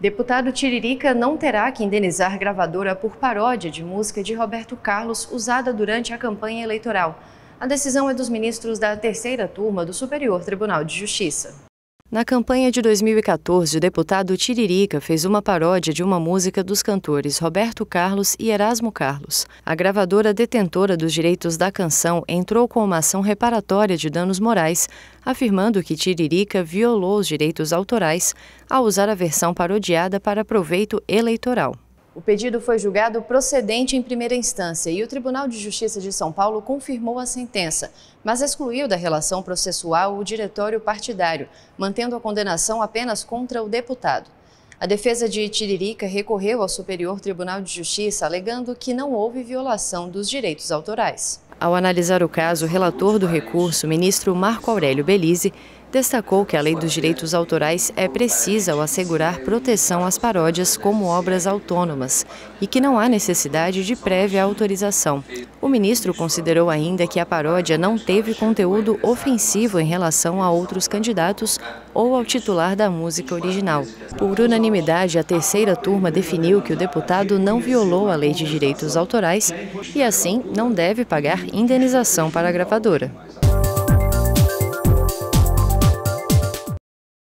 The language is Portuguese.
Deputado Tiririca não terá que indenizar gravadora por paródia de música de Roberto Carlos usada durante a campanha eleitoral. A decisão é dos ministros da terceira turma do Superior Tribunal de Justiça. Na campanha de 2014, o deputado Tiririca fez uma paródia de uma música dos cantores Roberto Carlos e Erasmo Carlos. A gravadora detentora dos direitos da canção entrou com uma ação reparatória de danos morais, afirmando que Tiririca violou os direitos autorais ao usar a versão parodiada para proveito eleitoral. O pedido foi julgado procedente em primeira instância e o Tribunal de Justiça de São Paulo confirmou a sentença, mas excluiu da relação processual o diretório partidário, mantendo a condenação apenas contra o deputado. A defesa de Tiririca recorreu ao Superior Tribunal de Justiça, alegando que não houve violação dos direitos autorais. Ao analisar o caso, o relator do recurso, ministro Marco Aurélio Belize, destacou que a lei dos direitos autorais é precisa ao assegurar proteção às paródias como obras autônomas e que não há necessidade de prévia autorização. O ministro considerou ainda que a paródia não teve conteúdo ofensivo em relação a outros candidatos ou ao titular da música original. Por unanimidade, a terceira turma definiu que o deputado não violou a lei de direitos autorais e, assim, não deve pagar indenização para a gravadora.